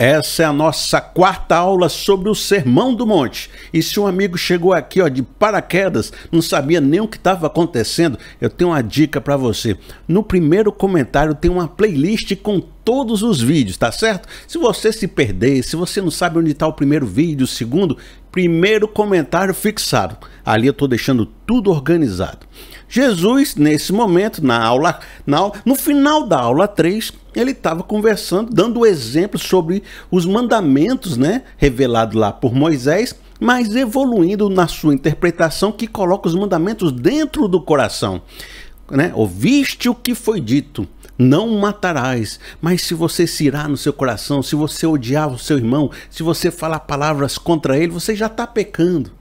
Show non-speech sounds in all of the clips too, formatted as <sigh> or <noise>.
Essa é a nossa quarta aula sobre o Sermão do Monte. E se um amigo chegou aqui ó, de paraquedas, não sabia nem o que estava acontecendo, eu tenho uma dica para você. No primeiro comentário tem uma playlist com todos os vídeos, tá certo? Se você se perder, se você não sabe onde está o primeiro vídeo, o segundo, primeiro comentário fixado. Ali eu estou deixando tudo organizado. Jesus, nesse momento, na aula, na, no final da aula 3, ele estava conversando, dando exemplos sobre os mandamentos, né, revelado lá por Moisés, mas evoluindo na sua interpretação que coloca os mandamentos dentro do coração. Né? Ouviste o que foi dito, não matarás. Mas se você se irá no seu coração, se você odiar o seu irmão, se você falar palavras contra ele, você já está pecando.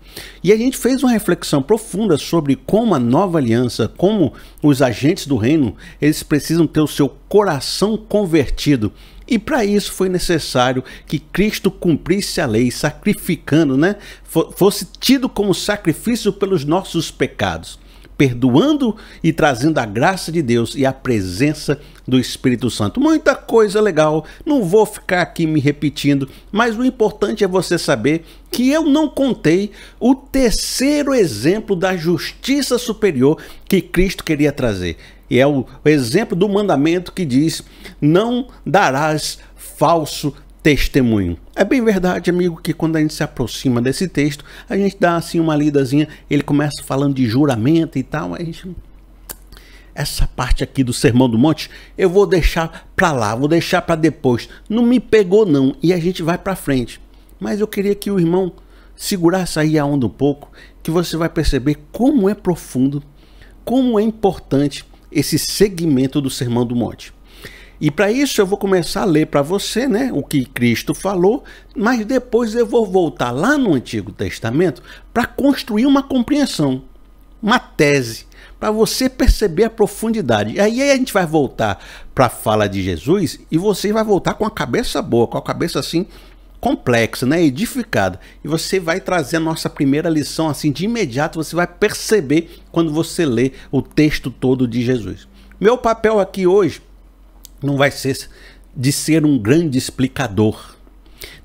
E a gente fez uma reflexão profunda sobre como a nova aliança, como os agentes do reino, eles precisam ter o seu coração convertido. E para isso foi necessário que Cristo cumprisse a lei, sacrificando, né? Fosse tido como sacrifício pelos nossos pecados perdoando e trazendo a graça de Deus e a presença do Espírito Santo. Muita coisa legal, não vou ficar aqui me repetindo, mas o importante é você saber que eu não contei o terceiro exemplo da justiça superior que Cristo queria trazer. E é o exemplo do mandamento que diz: não darás falso testemunho. É bem verdade, amigo, que quando a gente se aproxima desse texto, a gente dá assim uma lidazinha, ele começa falando de juramento e tal, a gente essa parte aqui do Sermão do Monte, eu vou deixar para lá, vou deixar para depois. Não me pegou não, e a gente vai para frente. Mas eu queria que o irmão segurasse aí a onda um pouco, que você vai perceber como é profundo, como é importante esse segmento do Sermão do Monte. E para isso eu vou começar a ler para você, né, o que Cristo falou, mas depois eu vou voltar lá no Antigo Testamento para construir uma compreensão, uma tese, para você perceber a profundidade. Aí a gente vai voltar para a fala de Jesus e você vai voltar com a cabeça boa, com a cabeça assim complexa, né, edificada. E você vai trazer a nossa primeira lição assim de imediato, você vai perceber quando você lê o texto todo de Jesus. Meu papel aqui hoje não vai ser de ser um grande explicador.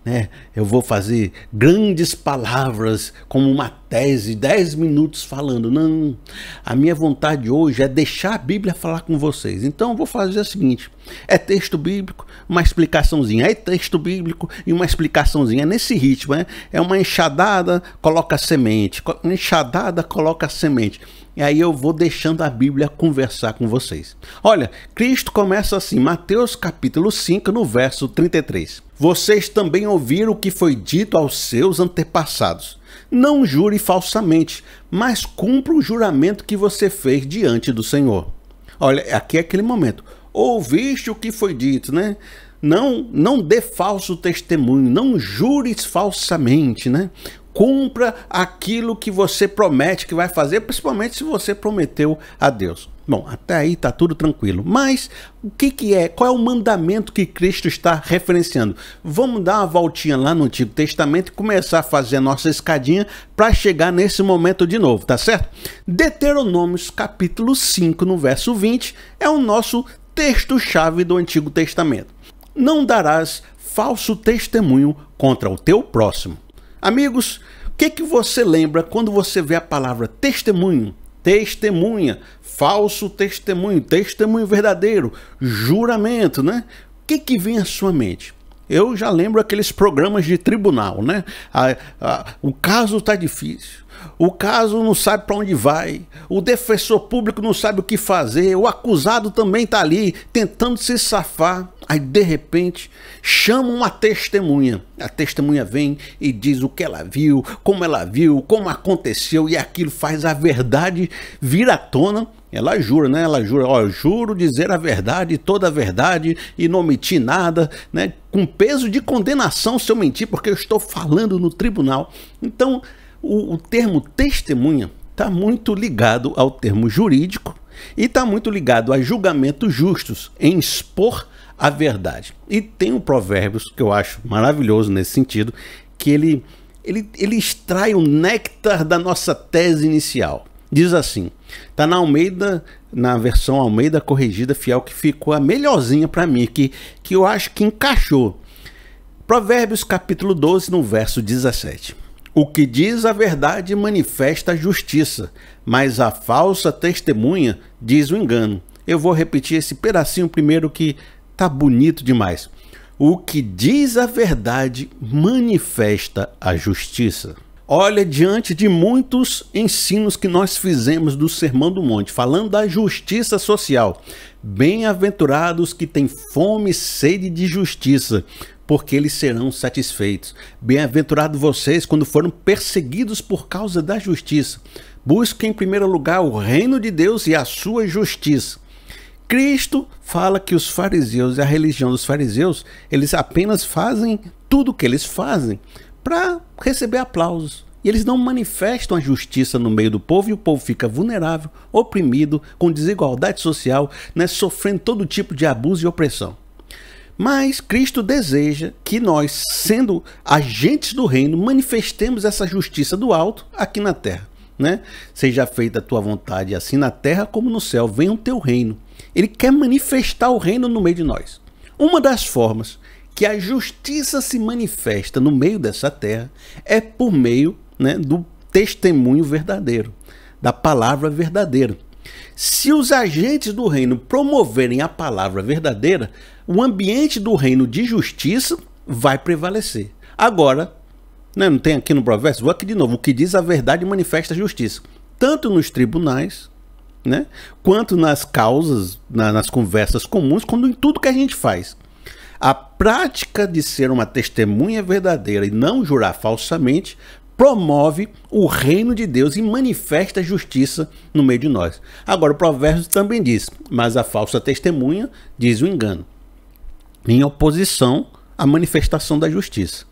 Né? Eu vou fazer grandes palavras como uma tese, dez minutos falando. Não, a minha vontade hoje é deixar a Bíblia falar com vocês. Então eu vou fazer o seguinte: é texto bíblico, uma explicaçãozinha. É texto bíblico e uma explicaçãozinha. É nesse ritmo, né? é uma enxadada, coloca semente, enxadada, coloca semente. E aí eu vou deixando a Bíblia conversar com vocês. Olha, Cristo começa assim, Mateus capítulo 5, no verso 33. Vocês também ouviram o que foi dito aos seus antepassados. Não jure falsamente, mas cumpra o juramento que você fez diante do Senhor. Olha, aqui é aquele momento. Ouviste o que foi dito, né? não não dê falso testemunho, não jures falsamente, né? cumpra aquilo que você promete que vai fazer, principalmente se você prometeu a Deus. Bom, até aí está tudo tranquilo. Mas o que, que é? Qual é o mandamento que Cristo está referenciando? Vamos dar uma voltinha lá no Antigo Testamento e começar a fazer a nossa escadinha para chegar nesse momento de novo, tá certo? Deuteronômios capítulo 5, no verso 20, é o nosso texto-chave do Antigo Testamento. Não darás falso testemunho contra o teu próximo. Amigos, o que, que você lembra quando você vê a palavra testemunho? Testemunha, falso testemunho, testemunho verdadeiro, juramento, né? O que, que vem à sua mente? Eu já lembro aqueles programas de tribunal, né? o caso está difícil o caso não sabe para onde vai, o defensor público não sabe o que fazer, o acusado também está ali tentando se safar. Aí, de repente, chama uma testemunha. A testemunha vem e diz o que ela viu, como ela viu, como aconteceu, e aquilo faz a verdade vir à tona. Ela jura, né? Ela jura, ó, juro dizer a verdade, toda a verdade, e não omitir nada, né? Com peso de condenação se eu mentir, porque eu estou falando no tribunal. Então, o, o termo testemunha está muito ligado ao termo jurídico e está muito ligado a julgamentos justos, em expor a verdade. E tem um provérbio que eu acho maravilhoso nesse sentido, que ele, ele, ele extrai o néctar da nossa tese inicial. Diz assim, tá na Almeida, na versão Almeida corrigida fiel, que ficou a melhorzinha para mim, que, que eu acho que encaixou. Provérbios capítulo 12, no verso 17. O que diz a verdade manifesta a justiça, mas a falsa testemunha diz o engano. Eu vou repetir esse pedacinho primeiro que tá bonito demais. O que diz a verdade manifesta a justiça. Olha, diante de muitos ensinos que nós fizemos do Sermão do Monte, falando da justiça social, bem-aventurados que têm fome e sede de justiça, porque eles serão satisfeitos. Bem-aventurados vocês quando foram perseguidos por causa da justiça. Busquem em primeiro lugar o reino de Deus e a sua justiça. Cristo fala que os fariseus e a religião dos fariseus, eles apenas fazem tudo o que eles fazem para receber aplausos. E eles não manifestam a justiça no meio do povo e o povo fica vulnerável, oprimido, com desigualdade social, né, sofrendo todo tipo de abuso e opressão. Mas Cristo deseja que nós, sendo agentes do reino, manifestemos essa justiça do alto aqui na terra. Né? Seja feita a tua vontade, assim na terra como no céu, venha o teu reino. Ele quer manifestar o reino no meio de nós. Uma das formas que a justiça se manifesta no meio dessa terra é por meio né, do testemunho verdadeiro, da palavra verdadeira. Se os agentes do reino promoverem a palavra verdadeira, o ambiente do reino de justiça vai prevalecer. Agora, né, não tem aqui no provérbio? Vou aqui de novo. O que diz a verdade manifesta a justiça. Tanto nos tribunais, né, quanto nas causas, na, nas conversas comuns, quanto em tudo que a gente faz. A prática de ser uma testemunha verdadeira e não jurar falsamente promove o reino de Deus e manifesta a justiça no meio de nós. Agora, o provérbio também diz, mas a falsa testemunha diz o engano em oposição à manifestação da justiça.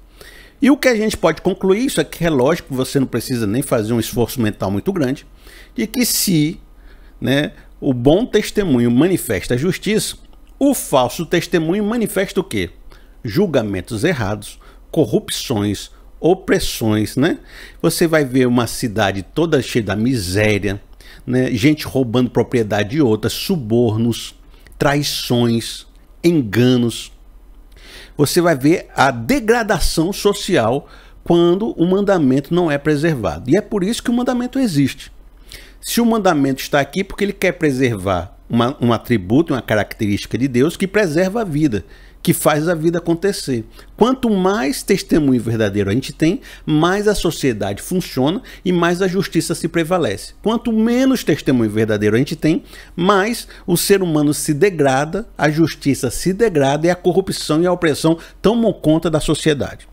E o que a gente pode concluir isso é que é lógico, você não precisa nem fazer um esforço mental muito grande, de que se né, o bom testemunho manifesta a justiça, o falso testemunho manifesta o quê? Julgamentos errados, corrupções, opressões, né? Você vai ver uma cidade toda cheia da miséria, né? gente roubando propriedade de outras, subornos, traições, enganos. Você vai ver a degradação social quando o mandamento não é preservado. E é por isso que o mandamento existe. Se o mandamento está aqui, porque ele quer preservar uma, um atributo, uma característica de Deus que preserva a vida que faz a vida acontecer. Quanto mais testemunho verdadeiro a gente tem, mais a sociedade funciona e mais a justiça se prevalece. Quanto menos testemunho verdadeiro a gente tem, mais o ser humano se degrada, a justiça se degrada e a corrupção e a opressão tomam conta da sociedade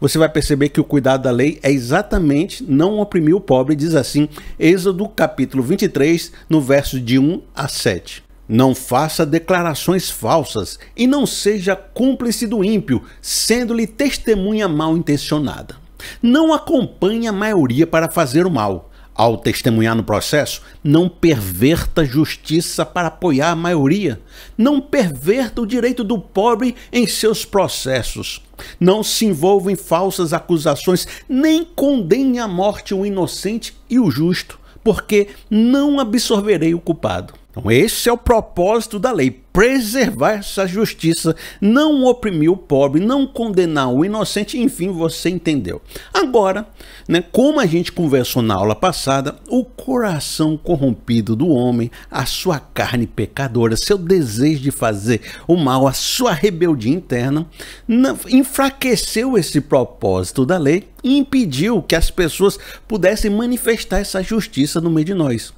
você vai perceber que o cuidado da lei é exatamente não oprimir o pobre, diz assim, Êxodo capítulo 23, no verso de 1 a 7. Não faça declarações falsas e não seja cúmplice do ímpio, sendo-lhe testemunha mal intencionada. Não acompanhe a maioria para fazer o mal. Ao testemunhar no processo, não perverta a justiça para apoiar a maioria. Não perverta o direito do pobre em seus processos. Não se envolva em falsas acusações, nem condene à morte o inocente e o justo, porque não absorverei o culpado. Então, esse é o propósito da lei: preservar essa justiça, não oprimir o pobre, não condenar o inocente, enfim, você entendeu. Agora, né, como a gente conversou na aula passada, o coração corrompido do homem, a sua carne pecadora, seu desejo de fazer o mal, a sua rebeldia interna, enfraqueceu esse propósito da lei e impediu que as pessoas pudessem manifestar essa justiça no meio de nós.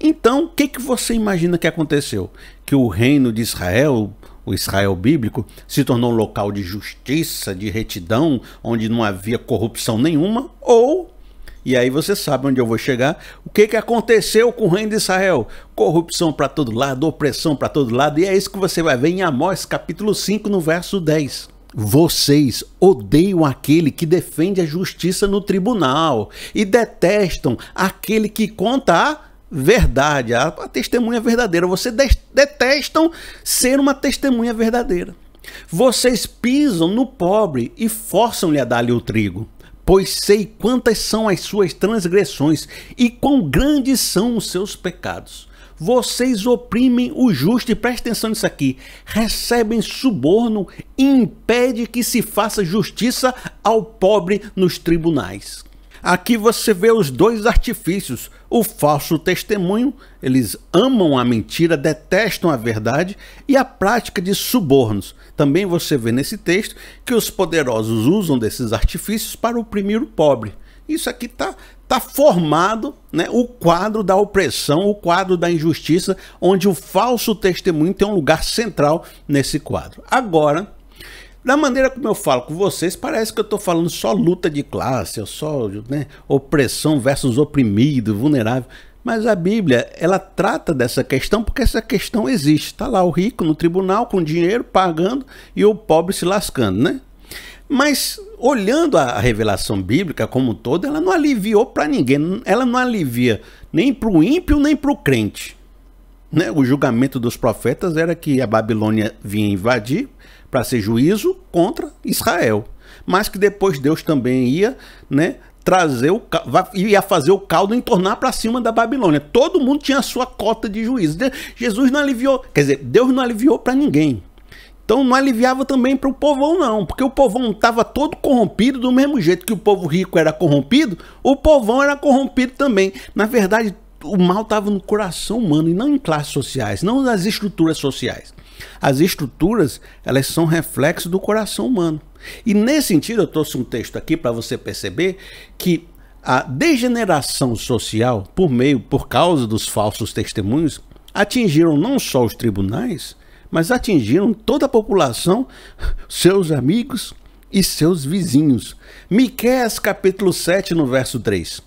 Então, o que, que você imagina que aconteceu? Que o reino de Israel, o Israel bíblico, se tornou um local de justiça, de retidão, onde não havia corrupção nenhuma? Ou, e aí você sabe onde eu vou chegar, o que, que aconteceu com o reino de Israel? Corrupção para todo lado, opressão para todo lado, e é isso que você vai ver em Amós capítulo 5, no verso 10. Vocês odeiam aquele que defende a justiça no tribunal e detestam aquele que conta a verdade, a, a testemunha verdadeira. Vocês detestam ser uma testemunha verdadeira. Vocês pisam no pobre e forçam-lhe a dar-lhe o trigo. Pois sei quantas são as suas transgressões e quão grandes são os seus pecados. Vocês oprimem o justo, e preste atenção nisso aqui, recebem suborno e impede que se faça justiça ao pobre nos tribunais. Aqui você vê os dois artifícios. O falso testemunho, eles amam a mentira, detestam a verdade, e a prática de subornos. Também você vê nesse texto que os poderosos usam desses artifícios para oprimir o pobre. Isso aqui está tá formado né, o quadro da opressão, o quadro da injustiça, onde o falso testemunho tem um lugar central nesse quadro. Agora, da maneira como eu falo com vocês, parece que eu estou falando só luta de classe, só né, opressão versus oprimido, vulnerável. Mas a Bíblia, ela trata dessa questão porque essa questão existe. Está lá o rico no tribunal com dinheiro pagando e o pobre se lascando, né? Mas olhando a revelação bíblica como um todo, ela não aliviou para ninguém. Ela não alivia nem para o ímpio, nem para o crente. Né? O julgamento dos profetas era que a Babilônia vinha invadir, para ser juízo contra Israel, mas que depois Deus também ia, né, trazer o ia fazer o caldo e tornar para cima da Babilônia. Todo mundo tinha a sua cota de juízo. Jesus não aliviou, quer dizer, Deus não aliviou para ninguém. Então não aliviava também para o povão não, porque o povão estava todo corrompido do mesmo jeito que o povo rico era corrompido, o povão era corrompido também. Na verdade, o mal estava no coração humano e não em classes sociais, não nas estruturas sociais. As estruturas, elas são reflexo do coração humano. E nesse sentido, eu trouxe um texto aqui para você perceber que a degeneração social, por meio, por causa dos falsos testemunhos, atingiram não só os tribunais, mas atingiram toda a população, seus amigos e seus vizinhos. Miqueias capítulo 7, no verso 3.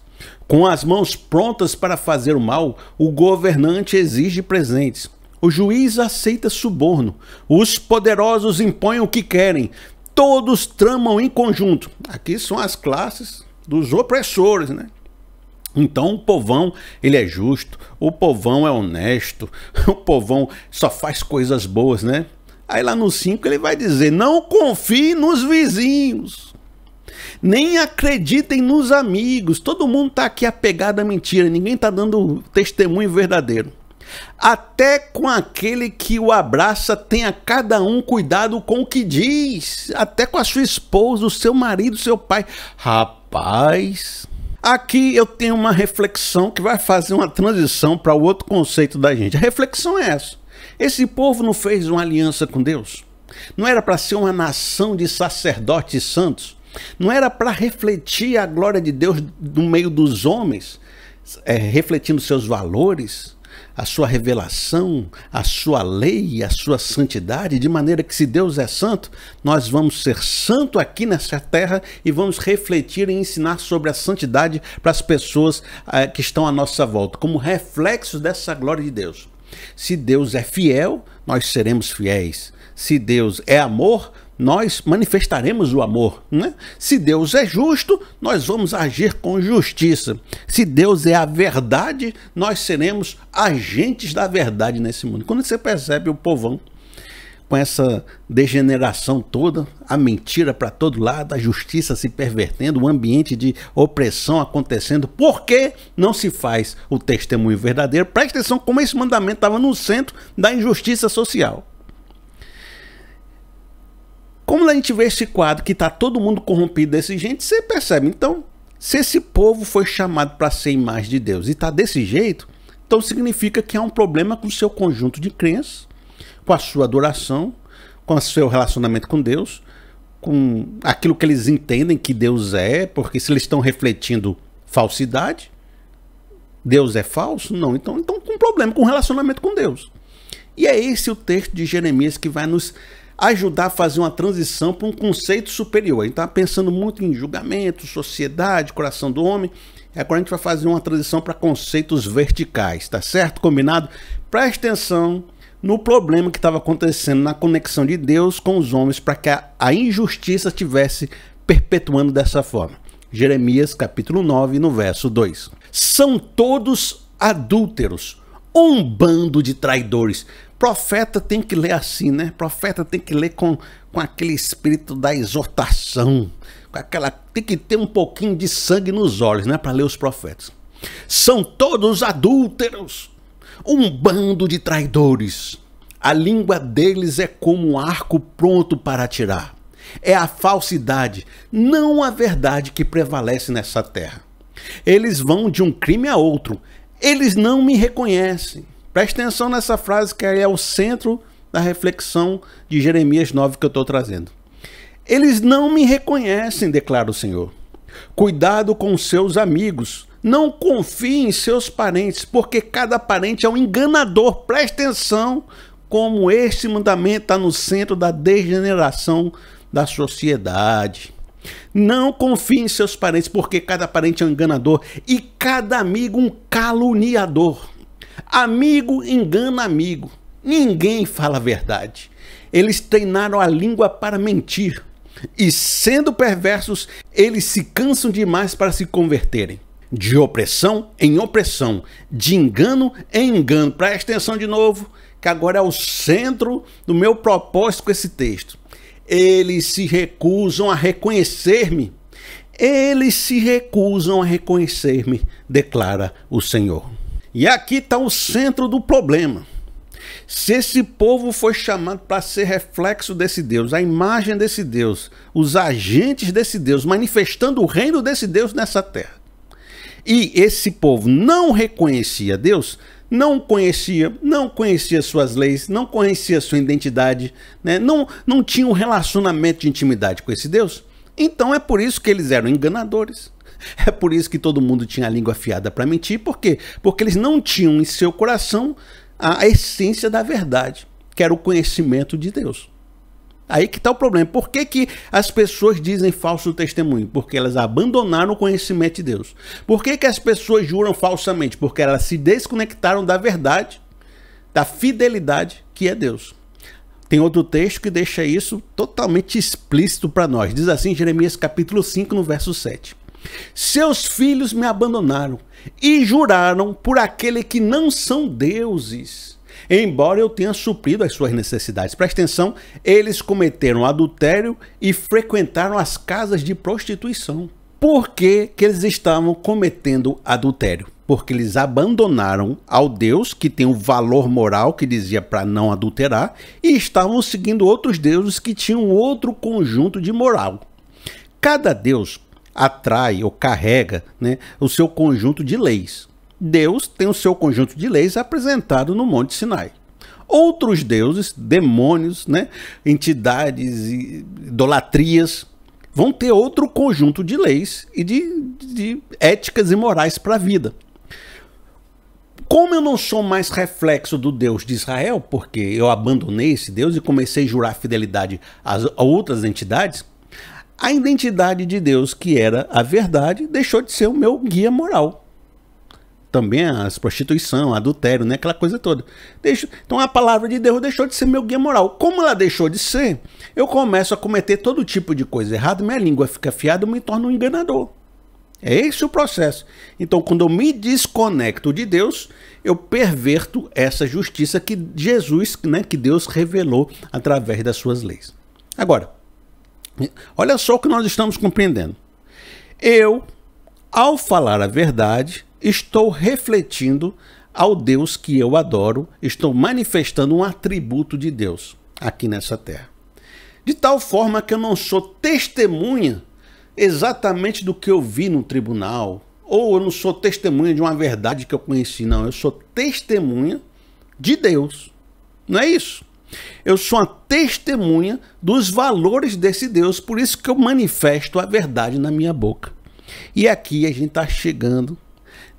Com as mãos prontas para fazer o mal, o governante exige presentes o juiz aceita suborno. Os poderosos impõem o que querem. Todos tramam em conjunto. Aqui são as classes dos opressores, né? Então o povão, ele é justo, o povão é honesto, <laughs> o povão só faz coisas boas, né? Aí lá no 5 ele vai dizer: "Não confie nos vizinhos". Nem acreditem nos amigos. Todo mundo tá aqui apegado à mentira, ninguém tá dando testemunho verdadeiro. Até com aquele que o abraça, tenha cada um cuidado com o que diz. Até com a sua esposa, o seu marido, o seu pai. Rapaz. Aqui eu tenho uma reflexão que vai fazer uma transição para o outro conceito da gente. A reflexão é essa. Esse povo não fez uma aliança com Deus? Não era para ser uma nação de sacerdotes santos? Não era para refletir a glória de Deus no meio dos homens, é, refletindo seus valores? a sua revelação, a sua lei, a sua santidade, de maneira que se Deus é santo, nós vamos ser santo aqui nessa terra e vamos refletir e ensinar sobre a santidade para as pessoas eh, que estão à nossa volta, como reflexo dessa glória de Deus. Se Deus é fiel, nós seremos fiéis. Se Deus é amor, nós manifestaremos o amor. Né? Se Deus é justo, nós vamos agir com justiça. Se Deus é a verdade, nós seremos agentes da verdade nesse mundo. Quando você percebe o povão com essa degeneração toda, a mentira para todo lado, a justiça se pervertendo, o um ambiente de opressão acontecendo. Por que não se faz o testemunho verdadeiro? Presta atenção como esse mandamento estava no centro da injustiça social. Como a gente vê esse quadro que está todo mundo corrompido desse jeito, você percebe. Então, se esse povo foi chamado para ser imagem de Deus e está desse jeito, então significa que há um problema com o seu conjunto de crenças, com a sua adoração, com o seu relacionamento com Deus, com aquilo que eles entendem que Deus é, porque se eles estão refletindo falsidade, Deus é falso? Não, então, então um problema com o relacionamento com Deus. E é esse o texto de Jeremias que vai nos ajudar a fazer uma transição para um conceito superior. A gente tá pensando muito em julgamento, sociedade, coração do homem. Agora a gente vai fazer uma transição para conceitos verticais, tá certo? Combinado? Preste atenção no problema que estava acontecendo na conexão de Deus com os homens para que a, a injustiça estivesse perpetuando dessa forma. Jeremias capítulo 9, no verso 2. São todos adúlteros, um bando de traidores. Profeta tem que ler assim, né? Profeta tem que ler com, com aquele espírito da exortação, com aquela tem que ter um pouquinho de sangue nos olhos, né, para ler os profetas. São todos adúlteros, um bando de traidores. A língua deles é como um arco pronto para atirar. É a falsidade, não a verdade que prevalece nessa terra. Eles vão de um crime a outro. Eles não me reconhecem. Preste atenção nessa frase que é o centro da reflexão de Jeremias 9 que eu estou trazendo. Eles não me reconhecem, declara o Senhor. Cuidado com seus amigos. Não confie em seus parentes, porque cada parente é um enganador. Preste atenção como este mandamento está no centro da degeneração da sociedade. Não confie em seus parentes, porque cada parente é um enganador e cada amigo um caluniador. Amigo engana amigo. Ninguém fala a verdade. Eles treinaram a língua para mentir. E sendo perversos, eles se cansam demais para se converterem. De opressão em opressão, de engano em engano. Presta atenção de novo, que agora é o centro do meu propósito com esse texto. Eles se recusam a reconhecer-me. Eles se recusam a reconhecer-me, declara o Senhor. E aqui está o centro do problema. Se esse povo foi chamado para ser reflexo desse Deus, a imagem desse Deus, os agentes desse Deus, manifestando o reino desse Deus nessa terra, e esse povo não reconhecia Deus, não conhecia, não conhecia suas leis, não conhecia sua identidade, né? não, não tinha um relacionamento de intimidade com esse Deus, então é por isso que eles eram enganadores. É por isso que todo mundo tinha a língua afiada para mentir, por quê? Porque eles não tinham em seu coração a essência da verdade, que era o conhecimento de Deus. Aí que está o problema. Por que, que as pessoas dizem falso testemunho? Porque elas abandonaram o conhecimento de Deus. Por que, que as pessoas juram falsamente? Porque elas se desconectaram da verdade, da fidelidade que é Deus. Tem outro texto que deixa isso totalmente explícito para nós. Diz assim, Jeremias capítulo 5, no verso 7. Seus filhos me abandonaram e juraram por aquele que não são deuses. Embora eu tenha suprido as suas necessidades. Presta atenção, eles cometeram adultério e frequentaram as casas de prostituição. Por que, que eles estavam cometendo adultério? Porque eles abandonaram ao Deus que tem o valor moral que dizia para não adulterar e estavam seguindo outros deuses que tinham outro conjunto de moral. Cada deus atrai ou carrega né, o seu conjunto de leis. Deus tem o seu conjunto de leis apresentado no Monte Sinai. Outros deuses, demônios, né, entidades, idolatrias, vão ter outro conjunto de leis e de, de éticas e morais para a vida. Como eu não sou mais reflexo do Deus de Israel, porque eu abandonei esse Deus e comecei a jurar fidelidade a outras entidades, a identidade de Deus, que era a verdade, deixou de ser o meu guia moral. Também as prostituição, adultério, né? aquela coisa toda. Deixo... Então a palavra de Deus deixou de ser meu guia moral. Como ela deixou de ser, eu começo a cometer todo tipo de coisa errada, minha língua fica afiada, eu me torno um enganador. É esse o processo. Então, quando eu me desconecto de Deus, eu perverto essa justiça que Jesus, né, que Deus revelou através das suas leis. Agora, Olha só o que nós estamos compreendendo. Eu, ao falar a verdade, estou refletindo ao Deus que eu adoro, estou manifestando um atributo de Deus aqui nessa terra. De tal forma que eu não sou testemunha exatamente do que eu vi no tribunal, ou eu não sou testemunha de uma verdade que eu conheci, não. Eu sou testemunha de Deus. Não é isso? Eu sou uma testemunha dos valores desse Deus, por isso que eu manifesto a verdade na minha boca. E aqui a gente está chegando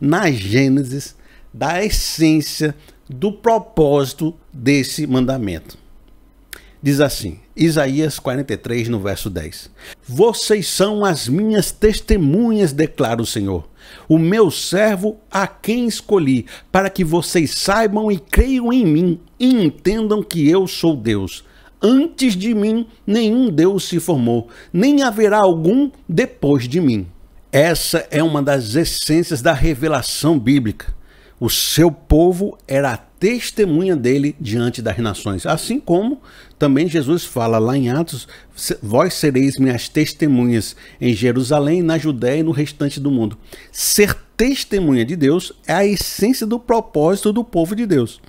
na Gênesis da essência do propósito desse mandamento. Diz assim, Isaías 43, no verso 10: Vocês são as minhas testemunhas, declara o Senhor, o meu servo a quem escolhi, para que vocês saibam e creiam em mim e entendam que eu sou Deus. Antes de mim, nenhum Deus se formou, nem haverá algum depois de mim. Essa é uma das essências da revelação bíblica. O seu povo era a testemunha dele diante das nações, assim como também Jesus fala lá em Atos: Vós sereis minhas testemunhas em Jerusalém, na Judéia e no restante do mundo. Ser testemunha de Deus é a essência do propósito do povo de Deus.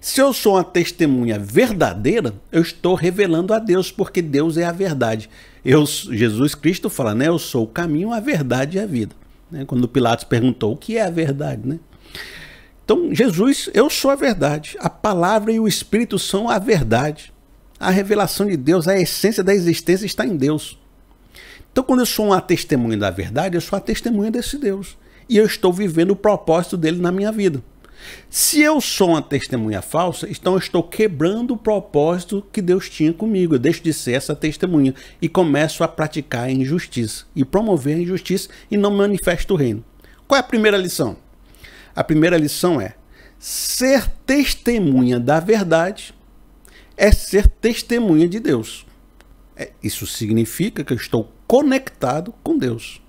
Se eu sou uma testemunha verdadeira, eu estou revelando a Deus, porque Deus é a verdade. Eu, Jesus Cristo fala, né? Eu sou o caminho, a verdade e a vida. Né? Quando Pilatos perguntou o que é a verdade, né? Então, Jesus, eu sou a verdade. A palavra e o Espírito são a verdade. A revelação de Deus, a essência da existência está em Deus. Então, quando eu sou uma testemunha da verdade, eu sou a testemunha desse Deus. E eu estou vivendo o propósito dele na minha vida. Se eu sou uma testemunha falsa, então eu estou quebrando o propósito que Deus tinha comigo. Eu deixo de ser essa testemunha e começo a praticar a injustiça e promover a injustiça e não manifesto o reino. Qual é a primeira lição? A primeira lição é ser testemunha da verdade é ser testemunha de Deus. É, isso significa que eu estou conectado com Deus.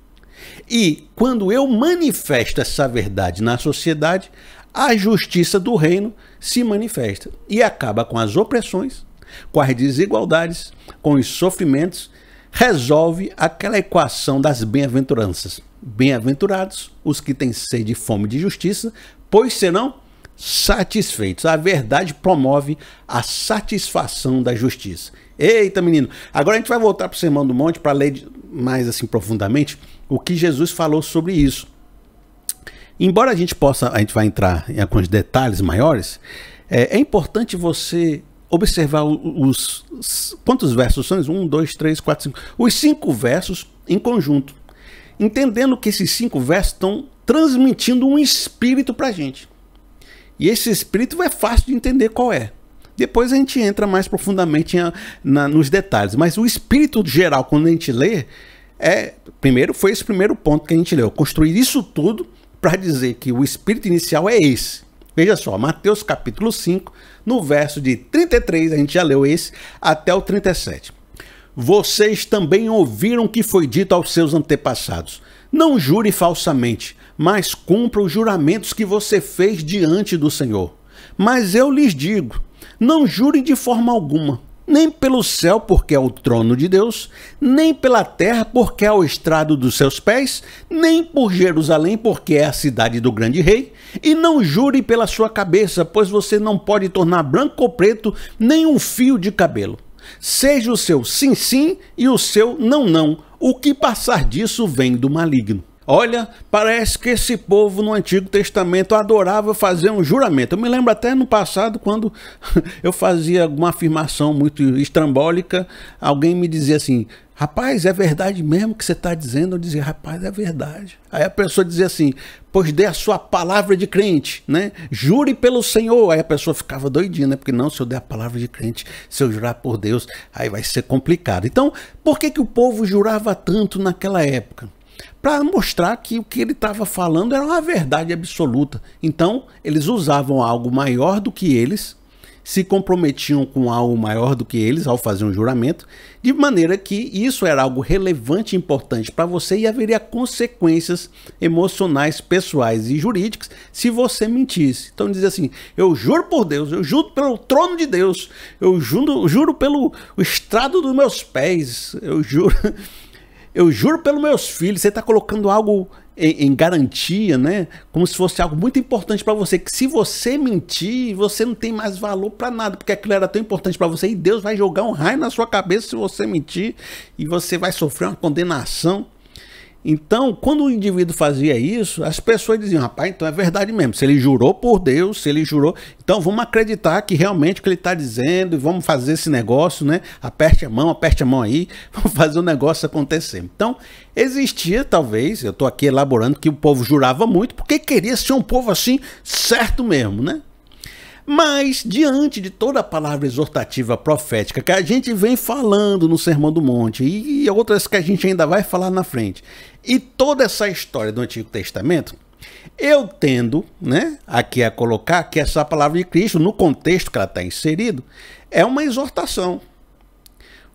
E quando eu manifesto essa verdade na sociedade, a justiça do reino se manifesta e acaba com as opressões, com as desigualdades, com os sofrimentos, resolve aquela equação das bem-aventuranças. Bem-aventurados os que têm sede e fome de justiça, pois serão satisfeitos. A verdade promove a satisfação da justiça. Eita, menino. Agora a gente vai voltar para o Sermão do Monte para ler mais assim profundamente o que Jesus falou sobre isso. Embora a gente possa, a gente vai entrar em alguns detalhes maiores, é, é importante você observar os, os quantos versos são? Um, dois, três, quatro, cinco. Os cinco versos em conjunto, entendendo que esses cinco versos estão transmitindo um espírito para a gente. E esse espírito é fácil de entender qual é. Depois a gente entra mais profundamente na, na, nos detalhes. Mas o espírito geral, quando a gente lê, é primeiro foi esse primeiro ponto que a gente leu. Construir isso tudo para dizer que o espírito inicial é esse. Veja só, Mateus capítulo 5, no verso de 33, a gente já leu esse, até o 37. Vocês também ouviram o que foi dito aos seus antepassados. Não jure falsamente, mas cumpra os juramentos que você fez diante do Senhor. Mas eu lhes digo: não jurem de forma alguma, nem pelo céu, porque é o trono de Deus, nem pela terra, porque é o estrado dos seus pés, nem por Jerusalém, porque é a cidade do grande rei, e não jure pela sua cabeça, pois você não pode tornar branco ou preto nem um fio de cabelo. Seja o seu sim, sim e o seu não, não. O que passar disso vem do maligno. Olha, parece que esse povo no Antigo Testamento adorava fazer um juramento. Eu me lembro até no passado, quando <laughs> eu fazia alguma afirmação muito estrambólica, alguém me dizia assim: Rapaz, é verdade mesmo que você está dizendo? Eu dizia: Rapaz, é verdade. Aí a pessoa dizia assim: Pois dê a sua palavra de crente, né? Jure pelo Senhor. Aí a pessoa ficava doidinha, né? Porque não, se eu der a palavra de crente, se eu jurar por Deus, aí vai ser complicado. Então, por que, que o povo jurava tanto naquela época? para mostrar que o que ele estava falando era uma verdade absoluta. Então, eles usavam algo maior do que eles, se comprometiam com algo maior do que eles ao fazer um juramento, de maneira que isso era algo relevante e importante para você e haveria consequências emocionais, pessoais e jurídicas se você mentisse. Então dizer assim: eu juro por Deus, eu juro pelo trono de Deus, eu juro, juro pelo estrado dos meus pés, eu juro eu juro pelos meus filhos, você está colocando algo em, em, garantia, né? Como se fosse algo muito importante para você. Que se você mentir, você não tem mais valor para nada, porque aquilo era tão importante para você. E Deus vai jogar um raio na sua cabeça se você mentir, e você vai sofrer uma condenação. Então, quando o indivíduo fazia isso, as pessoas diziam: rapaz, então é verdade mesmo. Se ele jurou por Deus, se ele jurou, então vamos acreditar que realmente o que ele está dizendo e vamos fazer esse negócio, né? Aperte a mão, aperte a mão aí, <laughs> vamos fazer o negócio acontecer. Então, existia talvez, eu estou aqui elaborando que o povo jurava muito porque queria ser um povo assim certo mesmo, né? Mas, diante de toda a palavra exortativa profética que a gente vem falando no Sermão do Monte e outras que a gente ainda vai falar na frente, e toda essa história do Antigo Testamento, eu tendo né, aqui a colocar que essa palavra de Cristo, no contexto que ela está inserido, é uma exortação.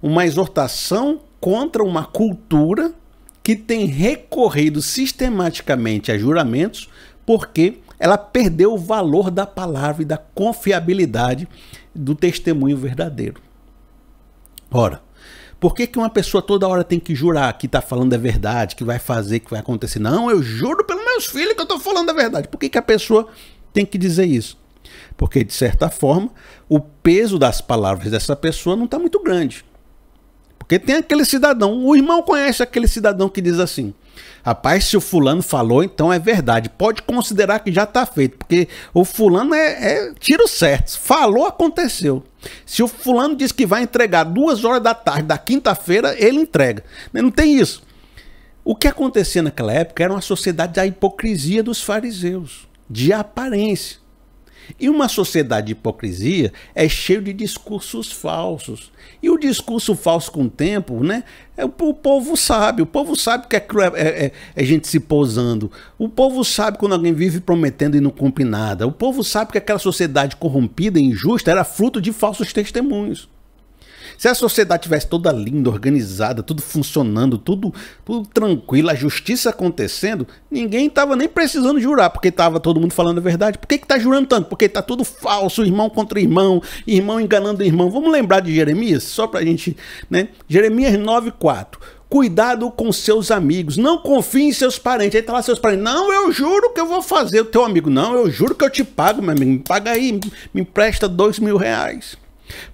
Uma exortação contra uma cultura que tem recorrido sistematicamente a juramentos porque ela perdeu o valor da palavra e da confiabilidade do testemunho verdadeiro. Ora, por que, que uma pessoa toda hora tem que jurar que está falando a verdade, que vai fazer, que vai acontecer? Não, eu juro pelos meus filhos que eu estou falando a verdade. Por que, que a pessoa tem que dizer isso? Porque, de certa forma, o peso das palavras dessa pessoa não está muito grande. Porque tem aquele cidadão, o irmão conhece aquele cidadão que diz assim: Rapaz, se o fulano falou, então é verdade. Pode considerar que já está feito, porque o fulano é, é, tiro certo. Falou, aconteceu. Se o fulano diz que vai entregar duas horas da tarde da quinta-feira, ele entrega. Não tem isso. O que acontecia naquela época era uma sociedade da hipocrisia dos fariseus, de aparência. E uma sociedade de hipocrisia é cheio de discursos falsos. E o discurso falso com o tempo, né? É, o, povo sabe. O povo sabe que é, é, é, é, gente se posando. O povo sabe quando alguém vive prometendo e não cumpre nada. O povo sabe que aquela sociedade corrompida e injusta era fruto de falsos testemunhos. Se a sociedade tivesse toda linda, organizada, tudo funcionando, tudo, tudo tranquilo, a justiça acontecendo, ninguém tava nem precisando jurar, porque tava todo mundo falando a verdade. Por que, que tá jurando tanto? Porque tá tudo falso, irmão contra irmão, irmão enganando irmão. Vamos lembrar de Jeremias, só pra gente, né? Jeremias 9:4 cuidado com seus amigos, não confie em seus parentes. Aí tá lá seus parentes, não, eu juro que eu vou fazer. O teu amigo, não, eu juro que eu te pago, meu amigo, me paga aí, me empresta dois mil reais.